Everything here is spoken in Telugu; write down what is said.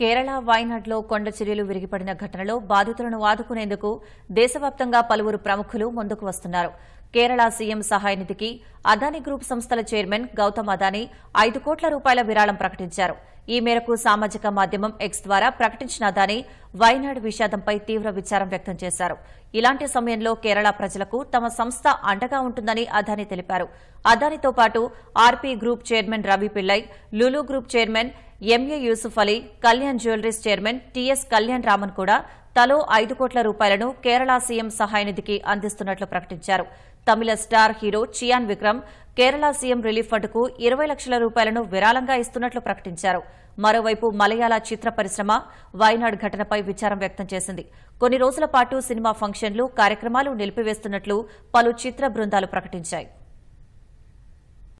కేరళ వైనాడ్లో కొండ చర్యలు విరిగిపడిన ఘటనలో బాధితులను ఆదుకునేందుకు దేశవ్యాప్తంగా పలువురు ప్రముఖులు ముందుకు వస్తున్నారు కేరళ సీఎం సహాయ నిధికి అదానీ గ్రూప్ సంస్థల చైర్మన్ గౌతమ్ అదానీ ఐదు కోట్ల రూపాయల విరాళం ప్రకటించారు ఈ మేరకు సామాజిక మాధ్యమం ఎక్స్ ద్వారా ప్రకటించిన అదానీ వైనాడ్ విషాదంపై తీవ్ర విచారం వ్యక్తం చేశారు ఇలాంటి సమయంలో కేరళ ప్రజలకు తమ సంస్థ అండగా ఉంటుందని అదానీ తెలిపారు అదానీతో పాటు RP group chairman Ravi Pillai Lulu group chairman MA Yusuf Ali Kalyan jewellers chairman TS Kalyan Raman కూడా తలో ఐదు కోట్ల రూపాయలను కేరళ సీఎం సహాయనిధికి అందిస్తున్నట్లు ప్రకటించారు Tamil star hero Chiyaan Vikram Kerala CM relief ఫండ్కు ఇరవై లక్షల రూపాయలను విరాళంగా ఇస్తున్నట్లు ప్రకటించారు మరోవైపు మలయాళ చిత్ర పరిశ్రమ వైనాడ్ ఘటనపై విచారం వ్యక్తం చేసింది కొన్ని రోజుల పాటు సినిమా ఫంక్షన్లు కార్యక్రమాలు నిలిపివేస్తున్నట్లు పలు చిత్ర బృందాలు ప్రకటించాయి